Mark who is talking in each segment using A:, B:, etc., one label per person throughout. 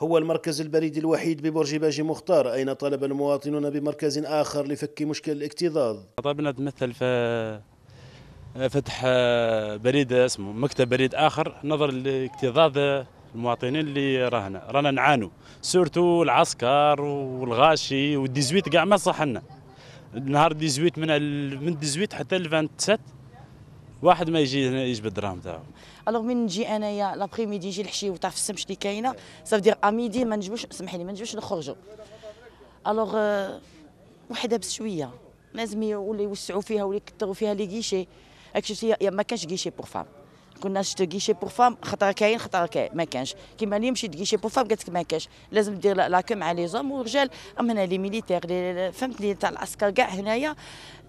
A: هو المركز البريد الوحيد ببرج باجي مختار أين طلب المواطنون بمركز آخر لفك مشكل الاكتظاظ
B: طلبنا تمثل في فتح بريد اسمه مكتب بريد آخر نظر لاكتظاظ المواطنين اللي راهنا رانا نعانوا سورتو العسكر والغاشي والديزويت كاع ما صح لنا نهار 18 من من 18 حتى ال 27 واحد ما يجي هنا يجبد الدراهم تاعو
C: الوغ من نجي انايا لابخي ميدي الحشي وتاع وتعرف السمش اللي كاينه دير اميدي ما نجموش سمحي لي ما نجموش نخرجوا الوغ euh، وحده بس شويه لازم يولي يوسعوا فيها ولي يكثروا فيها لي كيشي يا ما كانش كيشي بور فام كنا شفت كيشي بور فام خطر كاين خطر كاين ما كانش كيما اللي مشيت كيشي بور فام قالت لك ما كانش لازم دير لاكو مع لي زوم والرجال اما هنا لي ميليتير فهمت لي تاع العسكر كاع هنايا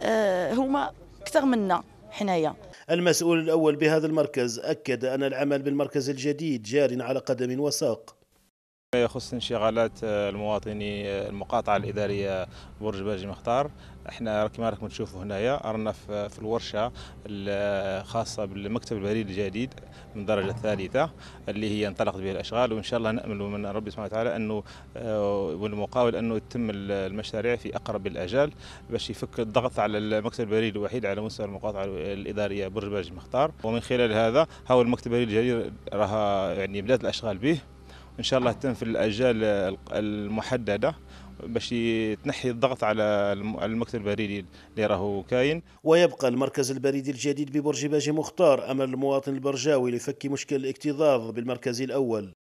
C: آه، هما اكثر منا حنايا
A: المسؤول الأول بهذا المركز أكد أن العمل بالمركز الجديد جار على قدم
D: وساق ما يخص انشغالات آه، المواطني آه، المقاطعه الاداريه برج باجي مختار احنا كما راكم تشوفوا هنايا رانا في الورشه الخاصه آه، بالمكتب البريد الجديد من درجه ثالثه اللي هي انطلقت بها الاشغال وان شاء الله نامل من ربي سبحانه وتعالى انه والمقاول انه يتم المشاريع في اقرب الاجال باش يفك الضغط على المكتب البريد الوحيد على مستوى المقاطعه الاداريه برج باجي مختار ومن خلال هذا هو المكتب البريد الجديد راه يعني بدات الاشغال به ان شاء الله في الاجال المحدده باش تنحي الضغط على المكتب البريدي اللي راهو كاين ويبقى المركز البريدي الجديد
A: ببرج باجي مختار امل المواطن البرجاوي لفك مشكل الاكتظاظ بالمركز الاول